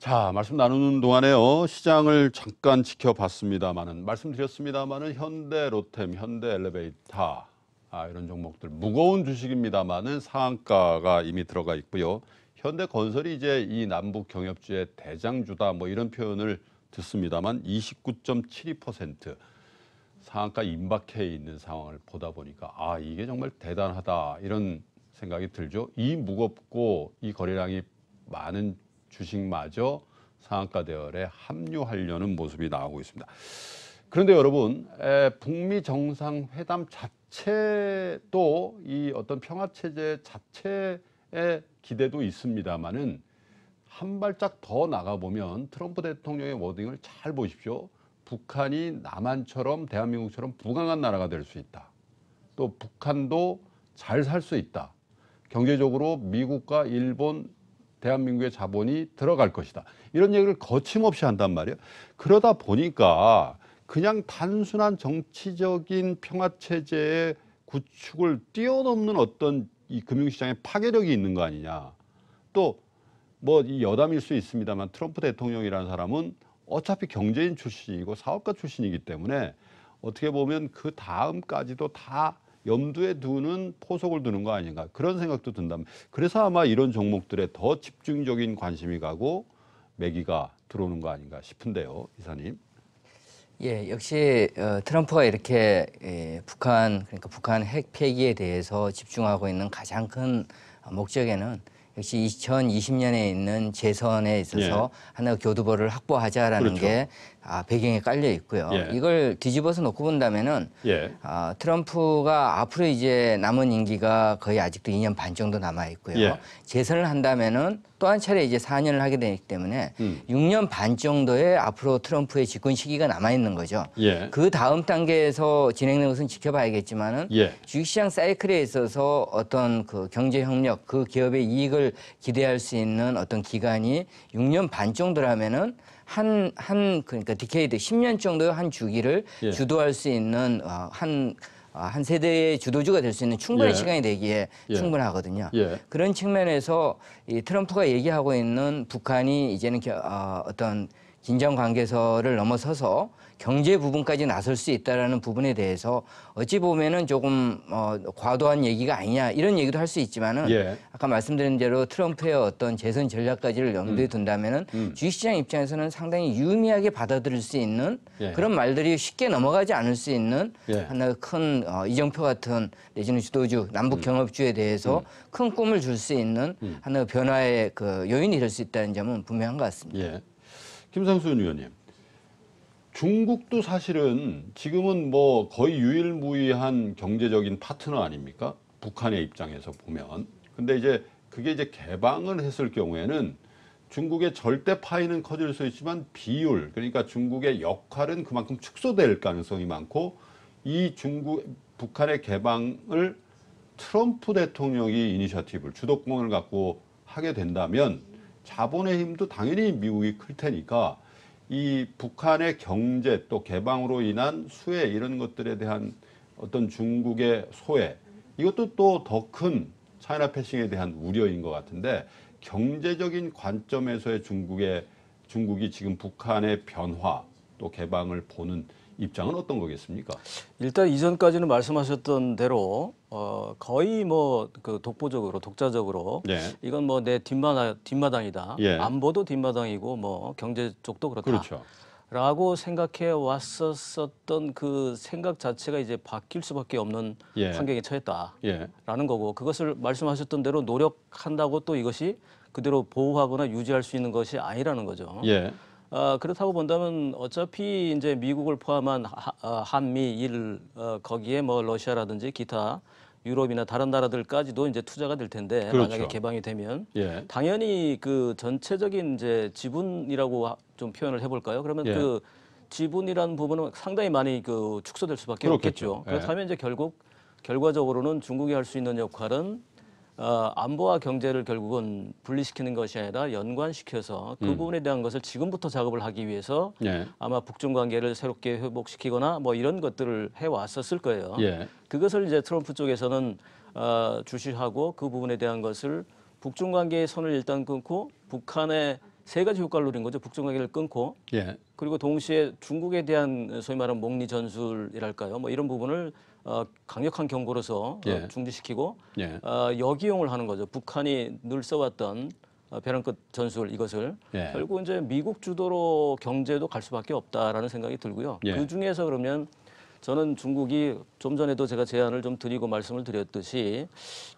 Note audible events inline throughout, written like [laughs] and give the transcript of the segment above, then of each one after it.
자, 말씀 나누는 동안에요. 시장을 잠깐 지켜봤습니다만은 말씀드렸습니다만은 현대 로템, 현대 엘리베이터 아, 이런 종목들 무거운 주식입니다만은 상한가가 이미 들어가 있고요. 현대 건설이 이제 이 남북 경협주의 대장주다 뭐 이런 표현을 듣습니다만 29.72% 상한가 임박해 있는 상황을 보다 보니까 아, 이게 정말 대단하다 이런 생각이 들죠. 이 무겁고 이 거래량이 많은 주식마저 상한가 대열에 합류하려는 모습이 나오고 있습니다. 그런데 여러분 에, 북미 정상회담 자체도 이 어떤 평화체제 자체의 기대도 있습니다만은 한 발짝 더 나가보면 트럼프 대통령의 워딩을 잘 보십시오. 북한이 남한처럼 대한민국처럼 부강한 나라가 될 수 있다. 또 북한도 잘 살 수 있다. 경제적으로 미국과 일본 대한민국의 자본이 들어갈 것이다. 이런 얘기를 거침없이 한단 말이에요. 그러다 보니까 그냥 단순한 정치적인 평화체제의 구축을 뛰어넘는 어떤 이 금융시장의 파괴력이 있는 거 아니냐. 또 뭐 이 여담일 수 있습니다만 트럼프 대통령이라는 사람은 어차피 경제인 출신이고 사업가 출신이기 때문에 어떻게 보면 그 다음까지도 다 염두에 두는 포석을 두는 거 아닌가 그런 생각도 든다. 그래서 아마 이런 종목들에 더 집중적인 관심이 가고 매기가 들어오는 거 아닌가 싶은데요, 이사님. 예, 역시 어, 트럼프가 이렇게 예, 북한 그러니까 북한 핵 폐기에 대해서 집중하고 있는 가장 큰 목적에는 역시 2020년에 있는 재선에 있어서 예. 하나 교두보를 확보하자라는 그렇죠. 게 아, 배경에 깔려 있고요. 예. 이걸 뒤집어서 놓고 본다면은 예. 아, 트럼프가 앞으로 이제 남은 임기가 거의 아직도 2년 반 정도 남아 있고요. 예. 재선을 한다면은 또 한 차례 이제 4년을 하게 되기 때문에 음. 6년 반 정도의 앞으로 트럼프의 집권 시기가 남아 있는 거죠. 예. 그 다음 단계에서 진행된 것은 지켜봐야겠지만은 예. 주식시장 사이클에 있어서 어떤 그 경제 협력 그 기업의 이익을 기대할 수 있는 어떤 기간이 6년 반 정도라면은 한, 한, 그러니까 디케이드 10년 정도의 한 주기를 예. 주도할 수 있는 어, 한, 어, 한 세대의 주도주가 될 수 있는 충분한 예. 시간이 되기에 예. 충분하거든요. 예. 그런 측면에서 이 트럼프가 얘기하고 있는 북한이 이제는 겨, 어, 어떤 진정 관계설을 넘어서서 경제 부분까지 나설 수 있다라는 부분에 대해서 어찌 보면은 조금 어, 과도한 얘기가 아니냐 이런 얘기도 할 수 있지만은 예. 아까 말씀드린 대로 트럼프의 어떤 재선 전략까지를 염두에 음. 둔다면은 음. 주식시장 입장에서는 상당히 유미하게 받아들일 수 있는 예. 그런 말들이 쉽게 넘어가지 않을 수 있는 예. 하나 큰 어, 이정표 같은 내지는 주도주 남북 음. 경협주에 대해서 음. 큰 꿈을 줄 수 있는 음. 하나 변화의 그 요인이 될 수 있다는 점은 분명한 것 같습니다. 예. 김상수 의원님 중국도 사실은 지금은 뭐 거의 유일무이한 경제적인 파트너 아닙니까? 북한의 입장에서 보면. 근데 이제 그게 이제 개방을 했을 경우에는 중국의 절대 파이는 커질 수 있지만 비율 그러니까 중국의 역할은 그만큼 축소될 가능성이 많고 이 중국 북한의 개방을 트럼프 대통령이 이니셔티브를 주도권을 갖고 하게 된다면 자본의 힘도 당연히 미국이 클 테니까 이 북한의 경제 또 개방으로 인한 수혜 이런 것들에 대한 어떤 중국의 소외 이것도 또 더 큰 차이나 패싱에 대한 우려인 것 같은데 경제적인 관점에서의 중국의 중국이 지금 북한의 변화 또 개방을 보는 입장은 어떤 거겠습니까? 일단 이전까지는 말씀하셨던 대로 어 거의 뭐 그 독보적으로 독자적으로 예. 이건 뭐 내 뒷마당 뒷마당이다. 예. 안보도 뒷마당이고 뭐 경제 쪽도 그렇다. 그렇죠. 라고 생각해 왔었었던 그 생각 자체가 이제 바뀔 수밖에 없는 예. 환경에 처했다라는 예. 거고 그것을 말씀하셨던 대로 노력한다고 또 이것이 그대로 보호하거나 유지할 수 있는 것이 아니라는 거죠. 어, 그렇다고 본다면 어차피 이제 미국을 포함한 하, 어, 한미 일 어, 거기에 뭐 러시아라든지 기타 유럽이나 다른 나라들까지도 이제 투자가 될 텐데 그렇죠. 만약에 개방이 되면 예. 당연히 그 전체적인 이제 지분이라고 좀 표현을 해볼까요? 그러면 예. 그 지분이라는 부분은 상당히 많이 그 축소될 수밖에 그렇겠죠. 없겠죠. 예. 그렇다면 이제 결국 결과적으로는 중국이 할 수 있는 역할은 어, 안보와 경제를 결국은 분리시키는 것이 아니라 연관시켜서 그 음. 부분에 대한 것을 지금부터 작업을 하기 위해서 예. 아마 북중 관계를 새롭게 회복시키거나 뭐 이런 것들을 해 왔었을 거예요. 예. 그것을 이제 트럼프 쪽에서는 어, 주시하고 그 부분에 대한 것을 북중 관계의 선을 일단 끊고 북한의 세 가지 효과를 노린 거죠. 북중 관계를 끊고 예. 그리고 동시에 중국에 대한 소위 말하는 목리 전술이랄까요. 뭐 이런 부분을 어, 강력한 경고로서 어, 예. 어, 중지시키고 예. 어, 역이용을 하는 거죠. 북한이 늘 써왔던 어, 벼랑끝 전술 이것을 예. 결국 이제 미국 주도로 경제도 갈 수밖에 없다라는 생각이 들고요. 예. 그 중에서 그러면 저는 중국이 좀 전에도 제가 제안을 좀 드리고 말씀을 드렸듯이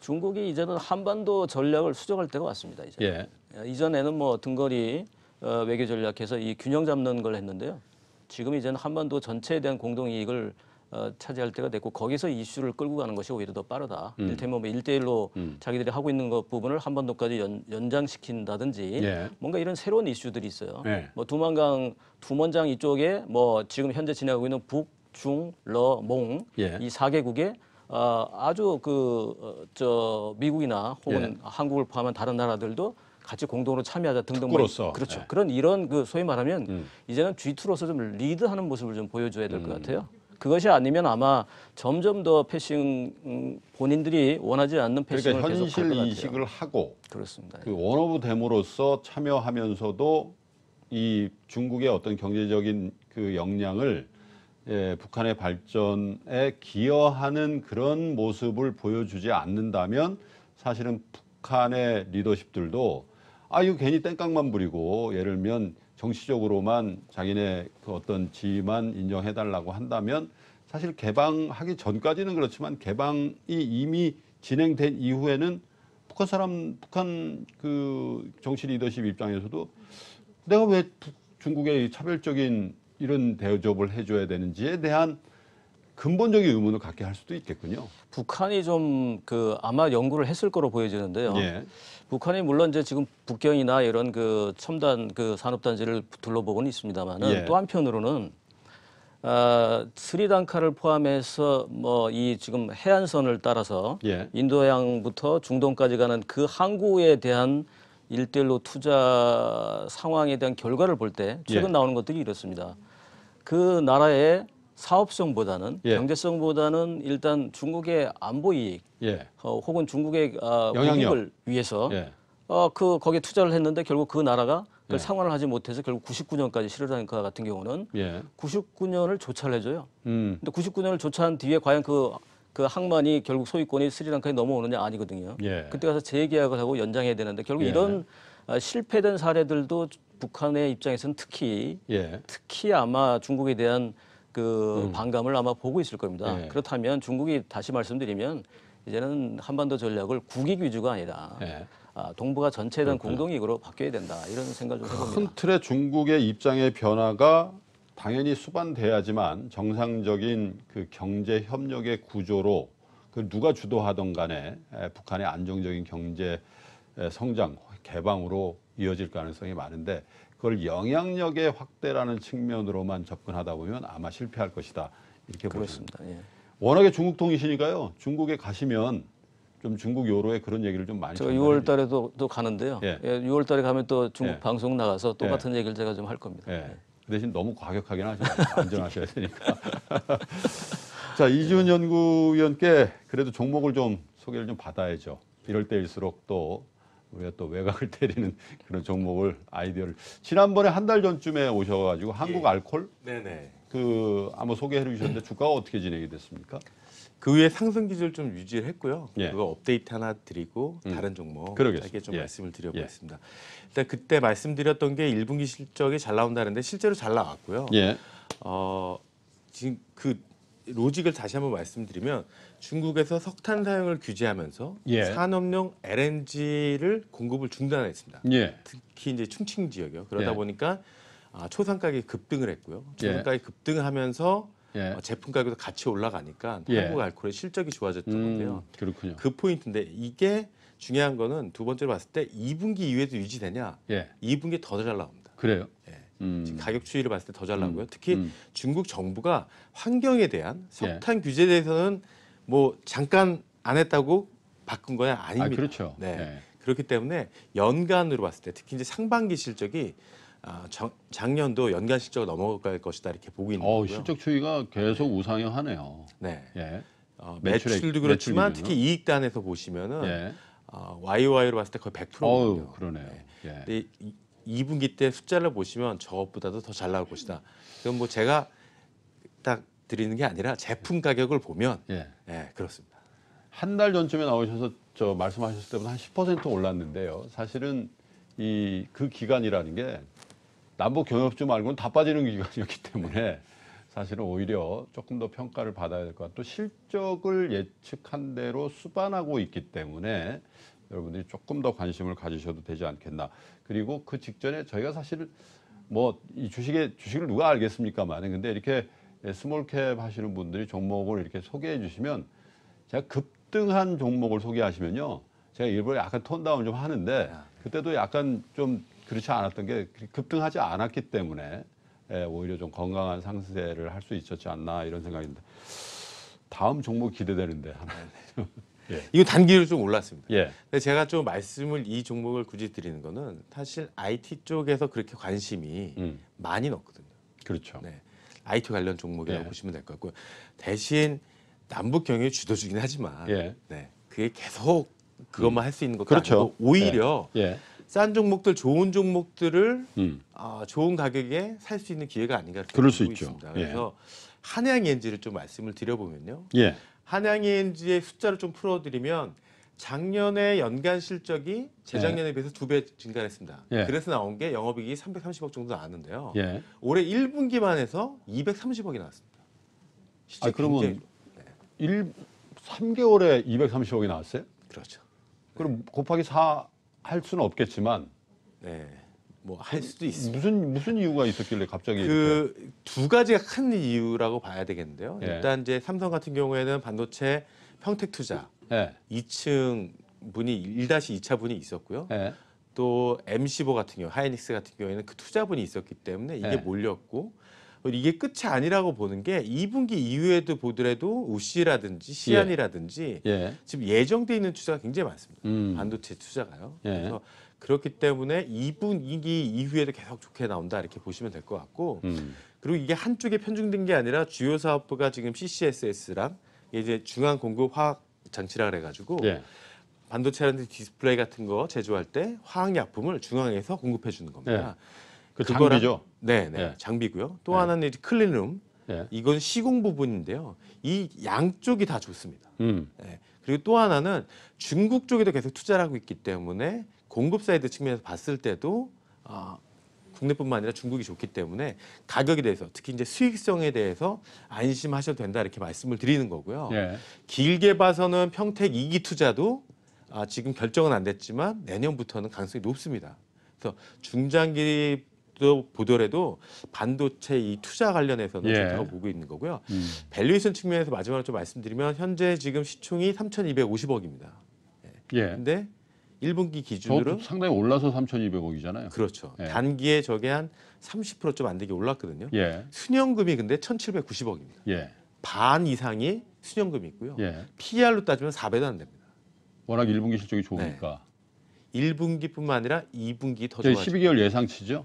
중국이 이제는 한반도 전략을 수정할 때가 왔습니다. 이제 예. 예 이전에는 뭐 등거리 어, 외교 전략해서 이 균형 잡는 걸 했는데요. 지금 이제는 한반도 전체에 대한 공동 이익을 어, 차지할 때가 됐고 거기서 이슈를 끌고 가는 것이 오히려 더 빠르다. 음. 일테면 뭐1대일로 음. 자기들이 하고 있는 것 부분을 한번도까지 연, 연장시킨다든지 예. 뭔가 이런 새로운 이슈들이 있어요. 예. 뭐 두만강, 두먼장 이쪽에 뭐 지금 현재 진행하고 있는 북, 중, 러, 몽이 예. 사개국에 아, 그, 어, 아주 그저 어, 미국이나 혹은 예. 한국을 포함한 다른 나라들도 같이 공동으로 참여하자 등등 뭐 특구로서. 그렇죠. 네. 그런 이런 그 소위 말하면 음. 이제는 G2로서 좀 리드하는 모습을 좀 보여줘야 될것 음. 같아요. 그것이 아니면 아마 점점 더 패싱 음, 본인들이 원하지 않는 그러니까 패싱을 그러니까 현실 계속 인식을 하고 그렇습니다. 그 원오브 데으로서 참여하면서도 이 중국의 어떤 경제적인 그 역량을 예, 북한의 발전에 기여하는 그런 모습을 보여주지 않는다면 사실은 북한의 리더십들도 아 이거 괜히 땡깡만 부리고 예를 들면 정치적으로만 자기네 그 어떤 지위만 인정해달라고 한다면 사실 개방하기 전까지는 그렇지만 개방이 이미 진행된 이후에는 북한 사람 북한 그 정치 리더십 입장에서도 내가 왜 중국의 차별적인 이런 대접을 해줘야 되는지에 대한 근본적인 의문을 갖게 할 수도 있겠군요. 북한이 좀 그 아마 연구를 했을 거로 보여지는데요. 예. 북한이 물론 이제 지금 북경이나 이런 그 첨단 그 산업단지를 둘러보고는 있습니다만 예. 또 한편으로는 아, 스리랑카를 포함해서 뭐 이 지금 해안선을 따라서 예. 인도양부터 중동까지 가는 그 항구에 대한 일대일로 투자 상황에 대한 결과를 볼 때 최근 예. 나오는 것들이 이렇습니다. 그 나라에 사업성보다는 예. 경제성보다는 일단 중국의 안보 이익 예. 어, 혹은 중국의 어, 영향력. 을 위해서 예. 어, 그 거기에 투자를 했는데 결국 그 나라가 그걸 예. 상환을 하지 못해서 결국 99년까지 실효자니까 같은 경우는 99년을 예. 조차를 해줘요. 음. 근데 99년을 조차한 뒤에 과연 그, 그 항만이 결국 소유권이 스리랑카에 넘어오느냐 아니거든요. 예. 그때 가서 재계약을 하고 연장해야 되는데 결국 이런 어, 실패된 사례들도 북한의 입장에서는 특히 특히 아마 중국에 대한 그 음. 반감을 아마 보고 있을 겁니다. 예. 그렇다면 중국이 다시 말씀드리면 이제는 한반도 전략을 국익 위주가 아니라 예. 아, 동북아 전체에 대한 공동이익으로 바뀌어야 된다 이런 생각을 좀 해봅니다. 큰 틀의 중국의 입장의 변화가 당연히 수반돼야지만 정상적인 그 경제 협력의 구조로 그 누가 주도하던 간에 북한의 안정적인 경제 성장 개방으로 이어질 가능성이 많은데 그걸 영향력의 확대라는 측면으로만 접근하다 보면 아마 실패할 것이다. 이렇게 그렇습니다. 보십니다. 예. 워낙에 중국 통이시니까요. 중국에 가시면 좀 중국 요로에 그런 얘기를 좀 많이 제가 6월 달에 또, 또 가는데요. 예. 예, 6월 달에 가면 또 중국 예. 방송 나가서 예. 똑같은 얘기를 제가 좀 할 겁니다. 예. 예. 그 대신 너무 과격하게 하지 마 안전하셔야 되니까. [laughs] 자, 이지훈 연구위원께 그래도 종목을 좀 소개를 좀 받아야죠. 이럴 때일수록 또 우리가 또 외곽을 [laughs] 때리는 그런 종목을 아이디어를 지난번에 한 달 전쯤에 오셔가지고 한국 예. 알콜 네그 아마 소개해 주셨는데 [laughs] 주가가 어떻게 진행이 됐습니까? 그 위에 상승 기조를 좀 유지를 했고요. 예. 그거 업데이트 하나 드리고 음. 다른 종목 그러 짧게 좀 예. 말씀을 드려보겠습니다. 예. 일단 그때 말씀드렸던 게 1분기 실적이 잘 나온다는데 실제로 잘 나왔고요. 예. 어, 지금 그 로직을 다시 한번 말씀드리면 중국에서 석탄 사용을 규제하면서 예. 산업용 LNG를 공급을 중단했습니다. 예. 특히 이제 충칭 지역이요. 그러다 예. 보니까 아, 초산 가격이 급등을 했고요. 초산 예. 가격이 급등하면서 예. 어, 제품 가격도 같이 올라가니까 예. 한국 알코올의 실적이 좋아졌던 음, 건데요. 그렇군요. 그 포인트인데 이게 중요한 거는 두 번째로 봤을 때 2분기 이후에도 유지되냐? 2분기 더 잘 나옵니다. 그래요? 음. 가격 추이를 봤을 때 더 잘 나고요. 음. 특히 음. 중국 정부가 환경에 대한 석탄 예. 규제에 대해서는 뭐 잠깐 안 했다고 바꾼 거야 아, 아닙니다. 아, 그렇죠. 네. 네. 그렇기 때문에 연간으로 봤을 때 특히 이제 상반기 실적이 아, 정, 작년도 연간 실적을 넘어갈 것이다 이렇게 보고 있는 어, 거고요. 실적 추이가 계속 네. 우상향하네요. 네. 예. 어, 매출액, 매출도 그렇지만 매출이면요? 특히 이익단에서 보시면은 예. 어, YOY로 봤을 때 거의 100%거든요. 그러네요. 네. 예. 근데 2분기 때 숫자를 보시면 저것보다도 더 잘 나올 것이다. 그럼 뭐 제가 딱 드리는 게 아니라 제품 가격을 보면 예, 예 그렇습니다. 한 달 전쯤에 나오셔서 저 말씀하셨을 때보다 한10% 올랐는데요. 사실은 이 그 기간이라는 게 남북 경협주 말고는 다 빠지는 기간이었기 때문에 사실은 오히려 조금 더 평가를 받아야 될 것 같고 또 실적을 예측한 대로 수반하고 있기 때문에 여러분들이 조금 더 관심을 가지셔도 되지 않겠나. 그리고 그 직전에 저희가 사실 뭐 이주식에 주식을 누가 알겠습니까만은 근데 이렇게 스몰캡 하시는 분들이 종목을 이렇게 소개해 주시면 제가 급등한 종목을 소개하시면요. 제가 일부러 약간 톤다운 좀 하는데 아. 그때도 약간 좀 그렇지 않았던 게 급등하지 않았기 때문에 예, 오히려 좀 건강한 상세를 할 수 있었지 않나 이런 생각인데 다음 종목 기대되는데 하나 [laughs] 예. 이거 단기로 좀 올랐습니다. 예. 근데 제가 좀 말씀을 이 종목을 굳이 드리는 거는 사실 IT 쪽에서 그렇게 관심이 음. 많이 넣거든요. 그렇죠. 네. IT 관련 종목이라고 예. 보시면 될 것 같고 대신 남북 경협이 주도주긴 하지만 예. 네. 그게 계속 그것만 음. 할수 있는 것 그렇죠. 아니고 오히려 예. 예. 싼 종목들 좋은 종목들을 음. 어, 좋은 가격에 살 수 있는 기회가 아닌가 그럴 수 있죠. 있습니다. 예. 그래서 예. 한양 엔진을 좀 말씀을 드려보면요. 예. 한양 ENG의 숫자를 좀 풀어드리면 작년에 연간 실적이 재작년에 예. 비해서 두 배 증가했습니다. 예. 그래서 나온 게 영업이익이 330억 정도 나왔는데요. 예. 올해 1분기만 해서 230억이 나왔습니다. 아 그러면 네. 일 네. 3개월에 230억이 나왔어요? 그렇죠. 그럼 네. 곱하기 4 할 수는 없겠지만 네. 뭐할 수도 있습니다. 무슨 무슨 이유가 있었길래 갑자기 그두 가지가 큰 이유라고 봐야 되겠는데요. 예. 일단 이제 삼성 같은 경우에는 반도체 평택 투자 예. 2층 분이 1-2차 분이 있었고요. 예. 또 M15 같은 경우, 하이닉스 같은 경우에는 그 투자분이 있었기 때문에 이게 네. 몰렸고 이게 끝이 아니라고 보는 게 2분기 이후에도 보더라도 우씨라든지 예. 시안이라든지 예. 지금 예정돼 있는 투자가 굉장히 많습니다. 음. 반도체 투자가요. 예. 그래서 그렇기 때문에 2분 2기 이후에도 계속 좋게 나온다 이렇게 보시면 될 것 같고 음. 그리고 이게 한쪽에 편중된 게 아니라 주요 사업부가 지금 CCSS랑 이제 중앙 공급 화학 장치라 그래가지고 예. 반도체라든지 디스플레이 같은 거 제조할 때 화학 약품을 중앙에서 공급해 주는 겁니다. 예. 그 그거랑, 장비죠? 네, 네 예. 장비고요. 또 예. 하나는 이제 클린룸. 예. 이건 시공 부분인데요. 이 양쪽이 다 좋습니다. 음. 예. 그리고 또 하나는 중국 쪽에도 계속 투자를 하고 있기 때문에 공급 사이드 측면에서 봤을 때도 아, 국내뿐만 아니라 중국이 좋기 때문에 가격에 대해서 특히 이제 수익성에 대해서 안심하셔도 된다 이렇게 말씀을 드리는 거고요. 예. 길게 봐서는 평택 이기 투자도 아, 지금 결정은 안 됐지만 내년부터는 가능성이 높습니다. 그래서 중장기 또 보더라도 반도체 이 투자 관련해서는 예. 좋다고 보고 있는 거고요. 음. 밸류에이션 측면에서 마지막으로 좀 말씀드리면 현재 지금 시총이 3,250억입니다. 예. 근데 1분기 기준으로 상당히 올라서 3,200억이잖아요. 그렇죠. 예. 단기에 저게 한 30%좀 안 되게 올랐거든요. 예. 순현금이 근데 1,790억입니다. 예. 반 이상이 순현금이 있고요. 예. p r 로 따지면 4배도 안 됩니다. 워낙 1분기 실적이 좋으니까. 네. 1분기뿐만 아니라 2분기 더 좋아요. 12개월 예상치죠.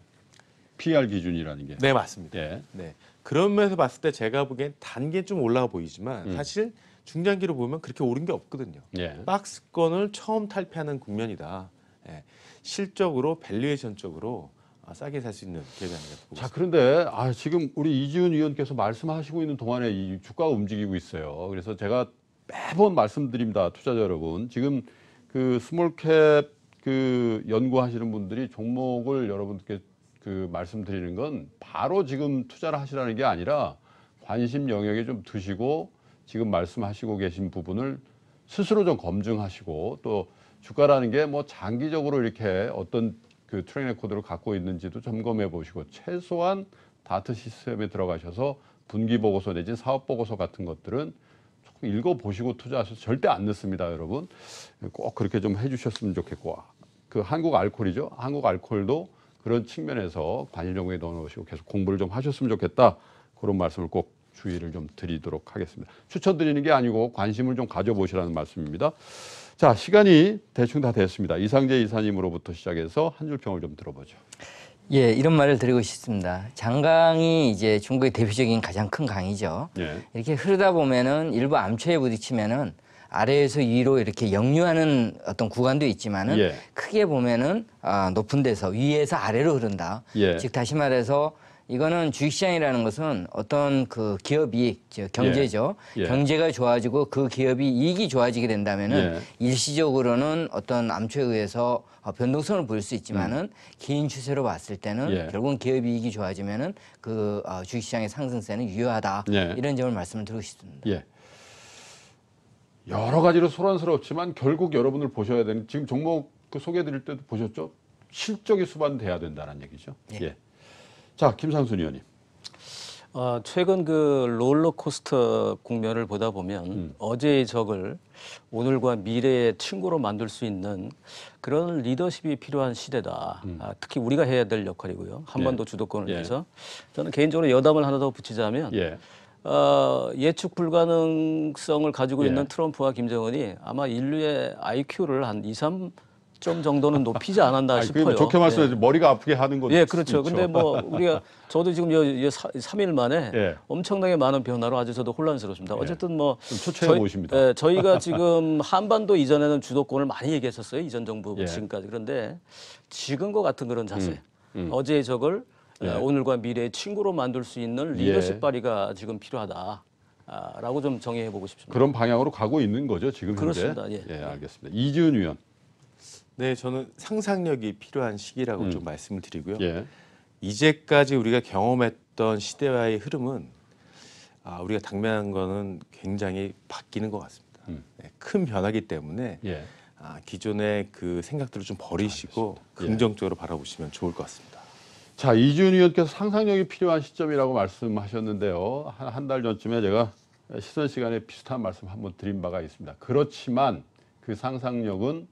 PR 기준이라는 게. 네, 맞습니다. 예. 네. 그런 면에서 봤을 때 제가 보기엔 단계 좀 올라가 보이지만 음. 사실 중장기로 보면 그렇게 오른 게 없거든요. 예. 박스권을 처음 탈피하는 국면이다. 예. 실적으로 밸류에이션적으로 아, 싸게 살 수 있는 계획이 아닌고 자, 그런데 아, 지금 우리 이지훈 의원께서 말씀하시고 있는 동안에 이 주가가 움직이고 있어요. 그래서 제가 매번 말씀드립니다. 투자자 여러분. 지금 그 스몰캡 그 연구하시는 분들이 종목을 여러분께 그 말씀드리는 건 바로 지금 투자를 하시라는 게 아니라 관심 영역에 좀 두시고 지금 말씀하시고 계신 부분을 스스로 좀 검증하시고 또 주가라는 게 뭐 장기적으로 이렇게 어떤 그트레이너코드를 갖고 있는지도 점검해 보시고 최소한 다트 시스템에 들어가셔서 분기 보고서 내지 사업 보고서 같은 것들은 조금 읽어 보시고 투자하셔서 절대 안 늦습니다, 여러분. 꼭 그렇게 좀 해주셨으면 좋겠고 그 한국 알콜이죠, 한국 알콜도 그런 측면에서 관일 정부에 넣어놓으시고 계속 공부를 좀 하셨으면 좋겠다 그런 말씀을 꼭 주의를 좀 드리도록 하겠습니다. 추천드리는 게 아니고 관심을 좀 가져보시라는 말씀입니다. 자, 시간이 대충 다 됐습니다. 이상재 이사님으로부터 시작해서 한 줄 평을 좀 들어보죠. 예, 이런 말을 드리고 싶습니다. 장강이 이제 중국의 대표적인 가장 큰 강이죠. 예. 이렇게 흐르다 보면은 일부 암초에 부딪히면은 아래에서 위로 이렇게 역류하는 어떤 구간도 있지만은 예. 크게 보면은 아, 높은 데서 위에서 아래로 흐른다. 예. 즉 다시 말해서 이거는 주식시장이라는 것은 어떤 그 기업 이 경제죠. 예. 예. 경제가 좋아지고 그 기업이 이익이 좋아지게 된다면은 예. 일시적으로는 어떤 암초에 의해서 어, 변동성을 보일 수 있지만은 음. 긴 추세로 봤을 때는 예. 결국은 기업 이익이 좋아지면은 그 어, 주식시장의 상승세는 유효하다 예. 이런 점을 말씀을 드리고 싶습니다. 예. 여러 가지로 소란스럽지만 결국 여러분들 보셔야 되는 지금 종목 그 소개해드릴 때도 보셨죠? 실적이 수반돼야 된다는 얘기죠. 예. 예. 자, 김상순 의원님. 어, 최근 그 롤러코스터 국면을 보다 보면 음. 어제의 적을 오늘과 미래의 친구로 만들 수 있는 그런 리더십이 필요한 시대다. 음. 아, 특히 우리가 해야 될 역할이고요. 한반도 예. 주도권을 예. 위해서 예. 저는 개인적으로 여담을 하나 더 붙이자면 예. 어, 예측 불가능성을 가지고 예. 있는 트럼프와 김정은이 아마 인류의 IQ를 한 2, 3좀 정도는 높이지 않았나 아니, 싶어요. 좋게 말씀해 예. 머리가 아프게 하는 건 예, 그렇죠. 근데 뭐 그렇죠. [laughs] 우리가 저도 지금 요, 요 3일 만에 예. 엄청나게 많은 변화로 아주 저도 혼란스럽습니다. 예. 어쨌든 뭐 초췌해 보십니다. 예, 저희가 지금 한반도 이전에는 주도권을 많이 얘기했었어요. 이전 정부 예. 지금까지. 그런데 지금과 같은 그런 자세. 음, 음. 어제의 적을 어, 예. 오늘과 미래의 친구로 만들 수 있는 리더십 예. 발휘가 지금 필요하다. 아, 라고 좀 정의해 보고 싶습니다. 그런 방향으로 가고 있는 거죠, 지금 현재. 그렇습니다. 예, 예 알겠습니다. 이지은 위원. 네, 저는 상상력이 필요한 시기라고 음. 좀 말씀을 드리고요. 예. 이제까지 우리가 경험했던 시대와의 흐름은 아, 우리가 당면한 거는 굉장히 바뀌는 것 같습니다. 음. 네, 큰 변화기 때문에 예. 아, 기존의 그 생각들을 좀 버리시고 아, 긍정적으로 예. 바라보시면 좋을 것 같습니다. 자, 이준 의원께서 상상력이 필요한 시점이라고 말씀하셨는데요. 한 달 전쯤에 제가 시선 시간에 비슷한 말씀 한번 드린 바가 있습니다. 그렇지만 그 상상력은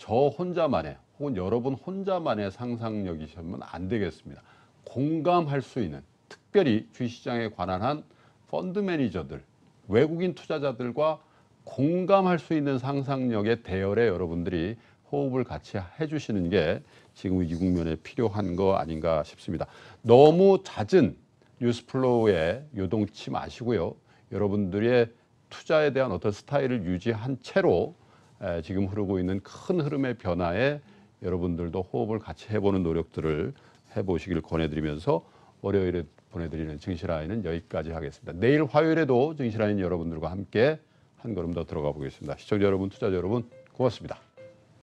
저 혼자만의 혹은 여러분 혼자만의 상상력이시면 안 되겠습니다. 공감할 수 있는 특별히 주시장에 관한 한 펀드 매니저들, 외국인 투자자들과 공감할 수 있는 상상력의 대열에 여러분들이 호흡을 같이 해주시는 게 지금 이 국면에 필요한 거 아닌가 싶습니다. 너무 잦은 뉴스플로우에 요동치 마시고요. 여러분들의 투자에 대한 어떤 스타일을 유지한 채로 지금 흐르고 있는 큰 흐름의 변화에 여러분들도 호흡을 같이 해보는 노력들을 해보시길 권해드리면서 월요일에 보내드리는 증시라인은 여기까지 하겠습니다. 내일 화요일에도 증시라인 여러분들과 함께 한 걸음 더 들어가 보겠습니다. 시청자 여러분, 투자자 여러분 고맙습니다.